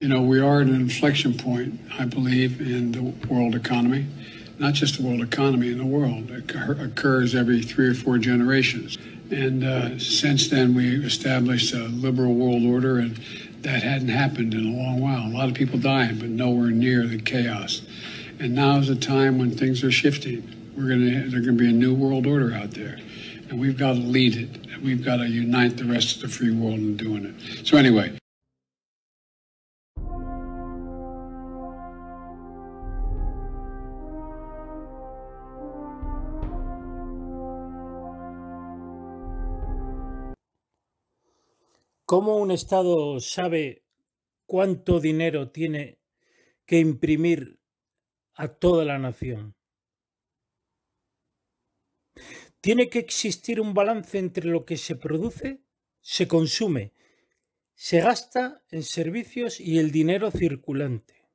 You know, we are at an inflection point, I believe, in the world economy. Not just the world economy, in the world. It occurs every three or four generations. And uh, since then, we established a liberal world order, and that hadn't happened in a long while. A lot of people dying, but nowhere near the chaos. And now is the time when things are shifting. We're gonna, there's gonna be a new world order out there, and we've got to lead it. We've got to unite the rest of the free world in doing it. So anyway. ¿Cómo un Estado sabe cuánto dinero tiene que imprimir a toda la nación? Tiene que existir un balance entre lo que se produce, se consume, se gasta en servicios y el dinero circulante.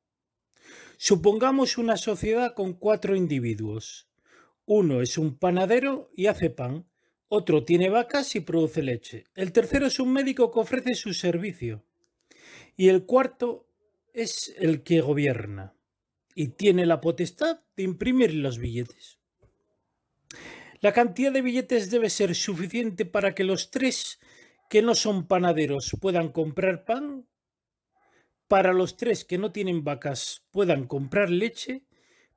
Supongamos una sociedad con cuatro individuos. Uno es un panadero y hace pan. Otro tiene vacas y produce leche. El tercero es un médico que ofrece su servicio. Y el cuarto es el que gobierna y tiene la potestad de imprimir los billetes. La cantidad de billetes debe ser suficiente para que los tres que no son panaderos puedan comprar pan, para los tres que no tienen vacas puedan comprar leche,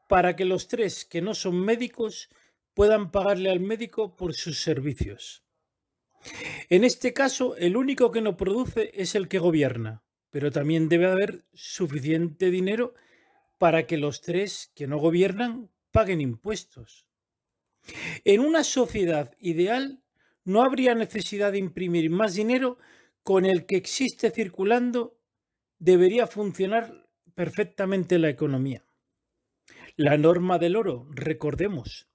para que los tres que no son médicos puedan pagarle al médico por sus servicios. En este caso, el único que no produce es el que gobierna, pero también debe haber suficiente dinero para que los tres que no gobiernan paguen impuestos. En una sociedad ideal no habría necesidad de imprimir más dinero con el que existe circulando debería funcionar perfectamente la economía. La norma del oro, recordemos,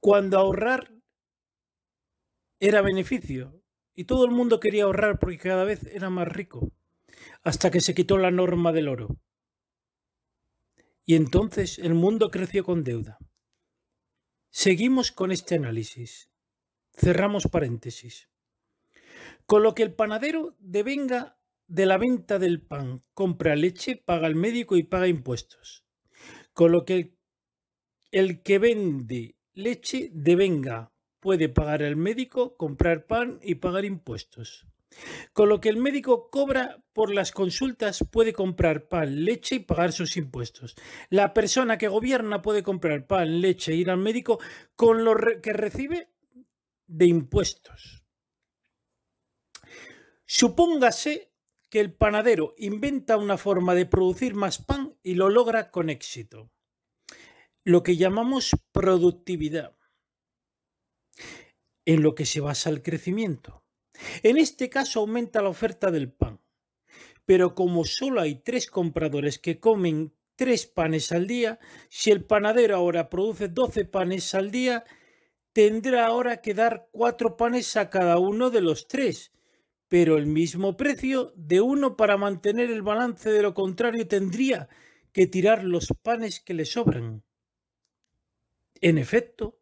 cuando ahorrar era beneficio y todo el mundo quería ahorrar porque cada vez era más rico, hasta que se quitó la norma del oro. Y entonces el mundo creció con deuda. Seguimos con este análisis. Cerramos paréntesis. Con lo que el panadero devenga de la venta del pan, compra leche, paga al médico y paga impuestos. Con lo que el, el que vende leche de venga. Puede pagar al médico, comprar pan y pagar impuestos. Con lo que el médico cobra por las consultas puede comprar pan, leche y pagar sus impuestos. La persona que gobierna puede comprar pan, leche, e ir al médico con lo que recibe de impuestos. Supóngase que el panadero inventa una forma de producir más pan y lo logra con éxito lo que llamamos productividad, en lo que se basa el crecimiento. En este caso aumenta la oferta del pan, pero como solo hay tres compradores que comen tres panes al día, si el panadero ahora produce 12 panes al día, tendrá ahora que dar cuatro panes a cada uno de los tres, pero el mismo precio de uno para mantener el balance, de lo contrario tendría que tirar los panes que le sobran. En efecto,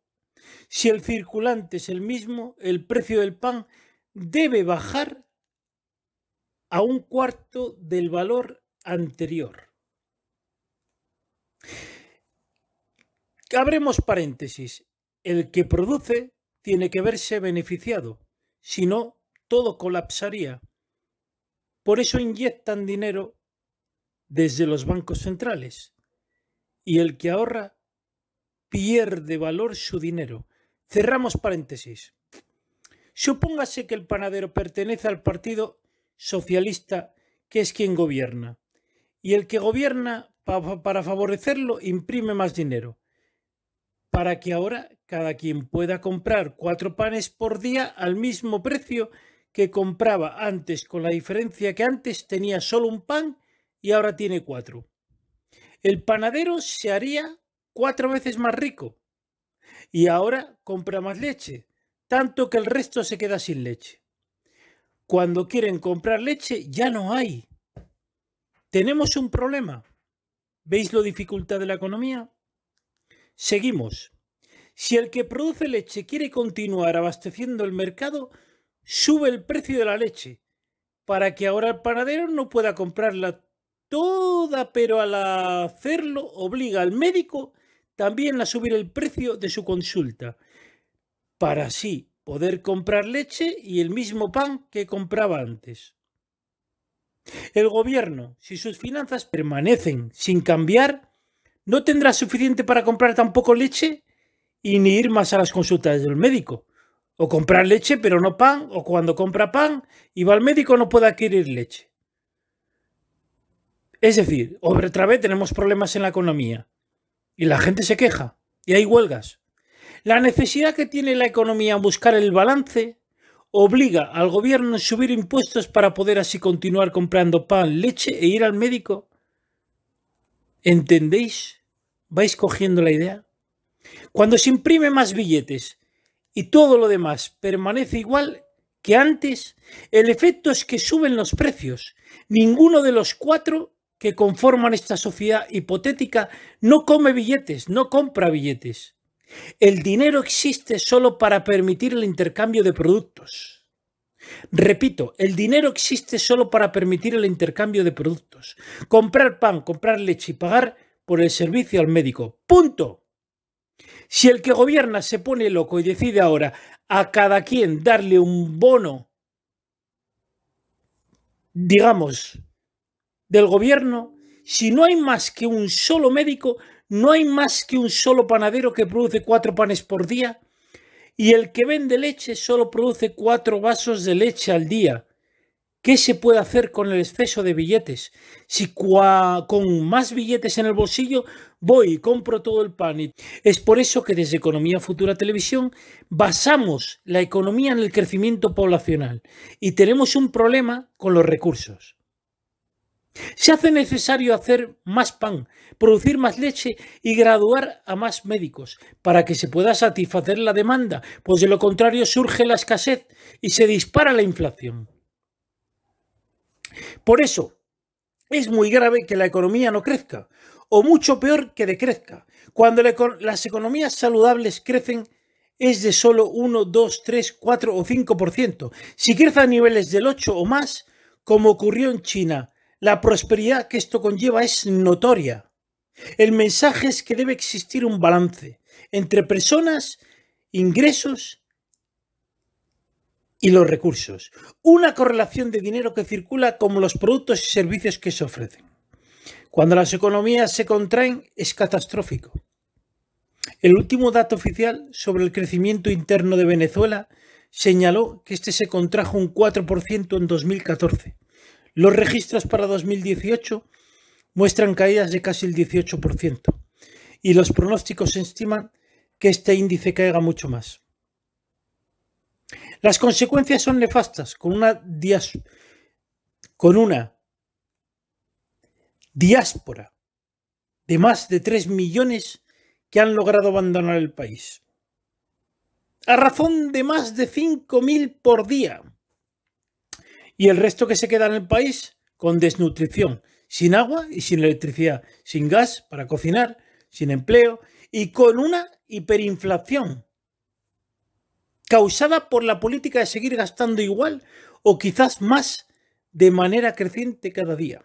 si el circulante es el mismo, el precio del pan debe bajar a un cuarto del valor anterior. Abremos paréntesis. El que produce tiene que verse beneficiado, si no, todo colapsaría. Por eso inyectan dinero desde los bancos centrales. Y el que ahorra pierde valor su dinero. Cerramos paréntesis. Supóngase que el panadero pertenece al Partido Socialista, que es quien gobierna, y el que gobierna, para favorecerlo, imprime más dinero, para que ahora cada quien pueda comprar cuatro panes por día al mismo precio que compraba antes, con la diferencia que antes tenía solo un pan y ahora tiene cuatro. El panadero se haría cuatro veces más rico y ahora compra más leche, tanto que el resto se queda sin leche. Cuando quieren comprar leche ya no hay. Tenemos un problema. ¿Veis lo dificultad de la economía? Seguimos. Si el que produce leche quiere continuar abasteciendo el mercado, sube el precio de la leche para que ahora el panadero no pueda comprarla toda, pero al hacerlo obliga al médico también a subir el precio de su consulta, para así poder comprar leche y el mismo pan que compraba antes. El gobierno, si sus finanzas permanecen sin cambiar, no tendrá suficiente para comprar tampoco leche y ni ir más a las consultas del médico. O comprar leche pero no pan, o cuando compra pan y va al médico no puede adquirir leche. Es decir, otra vez tenemos problemas en la economía. Y la gente se queja. Y hay huelgas. La necesidad que tiene la economía a buscar el balance obliga al gobierno a subir impuestos para poder así continuar comprando pan, leche e ir al médico. ¿Entendéis? ¿Vais cogiendo la idea? Cuando se imprime más billetes y todo lo demás permanece igual que antes, el efecto es que suben los precios. Ninguno de los cuatro que conforman esta sociedad hipotética no come billetes, no compra billetes. El dinero existe solo para permitir el intercambio de productos. Repito, el dinero existe solo para permitir el intercambio de productos. Comprar pan, comprar leche y pagar por el servicio al médico. Punto. Si el que gobierna se pone loco y decide ahora a cada quien darle un bono, digamos, del gobierno, si no hay más que un solo médico, no hay más que un solo panadero que produce cuatro panes por día, y el que vende leche solo produce cuatro vasos de leche al día. ¿Qué se puede hacer con el exceso de billetes? Si con más billetes en el bolsillo voy y compro todo el pan. Es por eso que desde Economía Futura Televisión basamos la economía en el crecimiento poblacional y tenemos un problema con los recursos. Se hace necesario hacer más pan, producir más leche y graduar a más médicos para que se pueda satisfacer la demanda, pues de lo contrario surge la escasez y se dispara la inflación. Por eso, es muy grave que la economía no crezca, o mucho peor que decrezca. Cuando las economías saludables crecen es de solo 1, 2, 3, 4 o 5%. Si crece a niveles del 8 o más, como ocurrió en China, la prosperidad que esto conlleva es notoria. El mensaje es que debe existir un balance entre personas, ingresos y los recursos. Una correlación de dinero que circula como los productos y servicios que se ofrecen. Cuando las economías se contraen es catastrófico. El último dato oficial sobre el crecimiento interno de Venezuela señaló que este se contrajo un 4% en 2014 los registros para 2018 muestran caídas de casi el 18% y los pronósticos estiman que este índice caiga mucho más. Las consecuencias son nefastas, con una, diáspora de más de 3 millones que han logrado abandonar el país. A razón de más de 5.000 por día y el resto que se queda en el país con desnutrición, sin agua y sin electricidad, sin gas para cocinar, sin empleo y con una hiperinflación causada por la política de seguir gastando igual o quizás más de manera creciente cada día.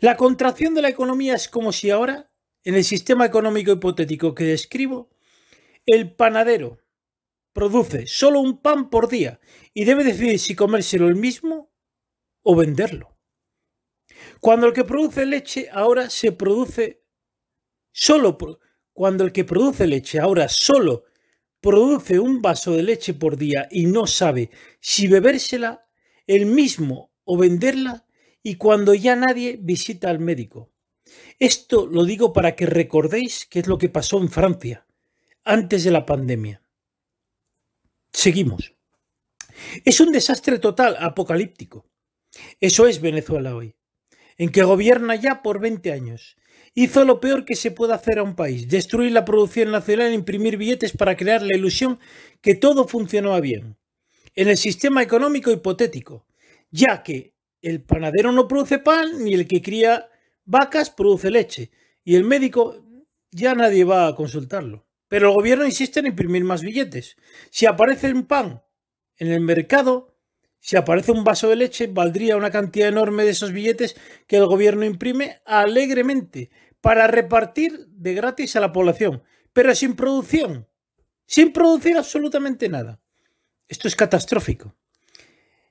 La contracción de la economía es como si ahora, en el sistema económico hipotético que describo, el panadero produce solo un pan por día y debe decidir si comérselo el mismo o venderlo. Cuando el que produce leche ahora se produce solo cuando el que produce leche ahora solo produce un vaso de leche por día y no sabe si bebérsela el mismo o venderla y cuando ya nadie visita al médico. Esto lo digo para que recordéis qué es lo que pasó en Francia antes de la pandemia. Seguimos. Es un desastre total, apocalíptico. Eso es Venezuela hoy, en que gobierna ya por 20 años. Hizo lo peor que se puede hacer a un país, destruir la producción nacional, e imprimir billetes para crear la ilusión que todo funcionaba bien, en el sistema económico hipotético, ya que el panadero no produce pan ni el que cría vacas produce leche y el médico ya nadie va a consultarlo. Pero el gobierno insiste en imprimir más billetes. Si aparece un pan en el mercado, si aparece un vaso de leche, valdría una cantidad enorme de esos billetes que el gobierno imprime alegremente para repartir de gratis a la población, pero sin producción, sin producir absolutamente nada. Esto es catastrófico.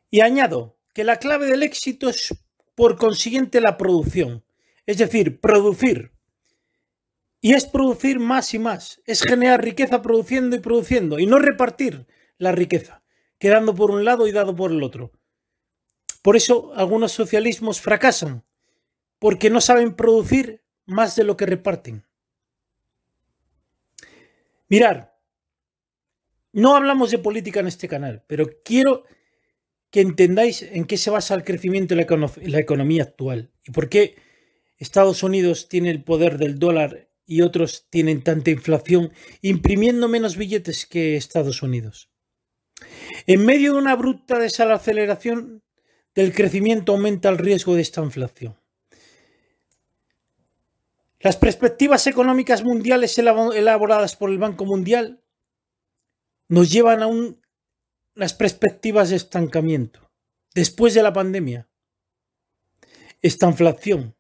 Y añado que la clave del éxito es por consiguiente la producción, es decir, producir y es producir más y más, es generar riqueza produciendo y produciendo, y no repartir la riqueza, quedando por un lado y dado por el otro. Por eso algunos socialismos fracasan, porque no saben producir más de lo que reparten. Mirar, no hablamos de política en este canal, pero quiero que entendáis en qué se basa el crecimiento de la, economía actual y por qué Estados Unidos tiene el poder del dólar y otros tienen tanta inflación imprimiendo menos billetes que Estados Unidos. En medio de una bruta desaceleración del crecimiento aumenta el riesgo de esta inflación. Las perspectivas económicas mundiales elaboradas por el Banco Mundial nos llevan a las unas perspectivas de estancamiento después de la pandemia. Esta inflación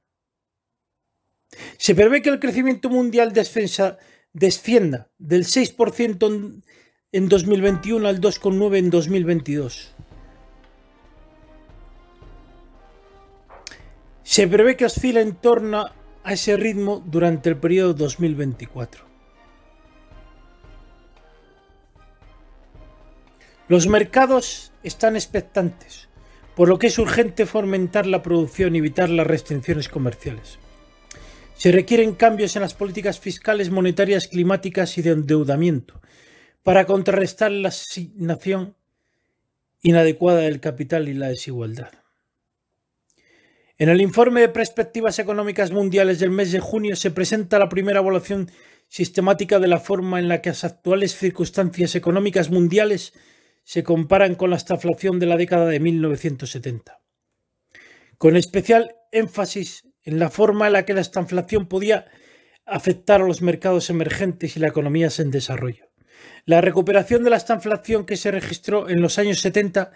se prevé que el crecimiento mundial descienda del 6% en 2021 al 2,9% en 2022. Se prevé que oscila en torno a ese ritmo durante el periodo 2024. Los mercados están expectantes, por lo que es urgente fomentar la producción y evitar las restricciones comerciales. Se requieren cambios en las políticas fiscales, monetarias, climáticas y de endeudamiento para contrarrestar la asignación inadecuada del capital y la desigualdad. En el informe de Perspectivas Económicas Mundiales del mes de junio se presenta la primera evaluación sistemática de la forma en la que las actuales circunstancias económicas mundiales se comparan con la estaflación de la década de 1970, con especial énfasis en la forma en la que la estanflación podía afectar a los mercados emergentes y las economías en desarrollo. La recuperación de la estanflación que se registró en los años 70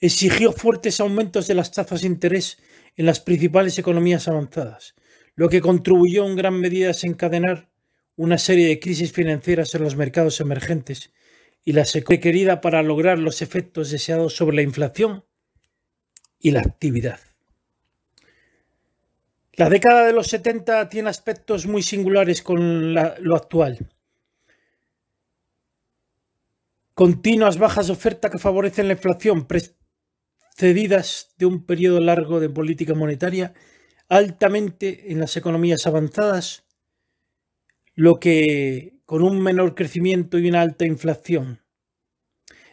exigió fuertes aumentos de las tasas de interés en las principales economías avanzadas, lo que contribuyó en gran medida a desencadenar una serie de crisis financieras en los mercados emergentes y la requerida para lograr los efectos deseados sobre la inflación y la actividad. La década de los 70 tiene aspectos muy singulares con lo actual. Continuas bajas oferta que favorecen la inflación, precedidas de un periodo largo de política monetaria altamente en las economías avanzadas, lo que con un menor crecimiento y una alta inflación.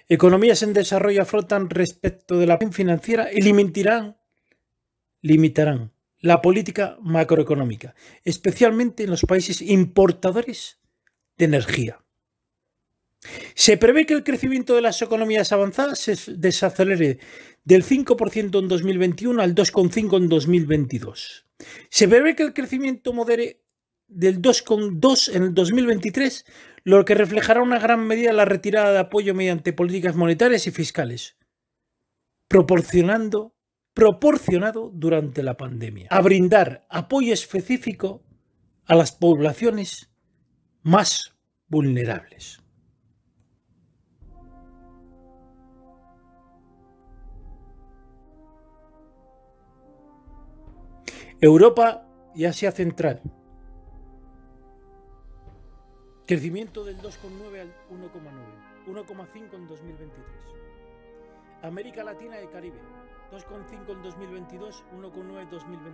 Economías en desarrollo afrontan respecto de la financiera y limitarán, limitarán la política macroeconómica, especialmente en los países importadores de energía. Se prevé que el crecimiento de las economías avanzadas se desacelere del 5% en 2021 al 2,5% en 2022. Se prevé que el crecimiento modere del 2,2 en 2023, lo que reflejará una gran medida la retirada de apoyo mediante políticas monetarias y fiscales, proporcionando proporcionado durante la pandemia, a brindar apoyo específico a las poblaciones más vulnerables. Europa y Asia Central. Crecimiento del 2,9 al 1,9, 1,5 en 2023. América Latina y Caribe, 2,5 en 2022, 1,9 en 2022.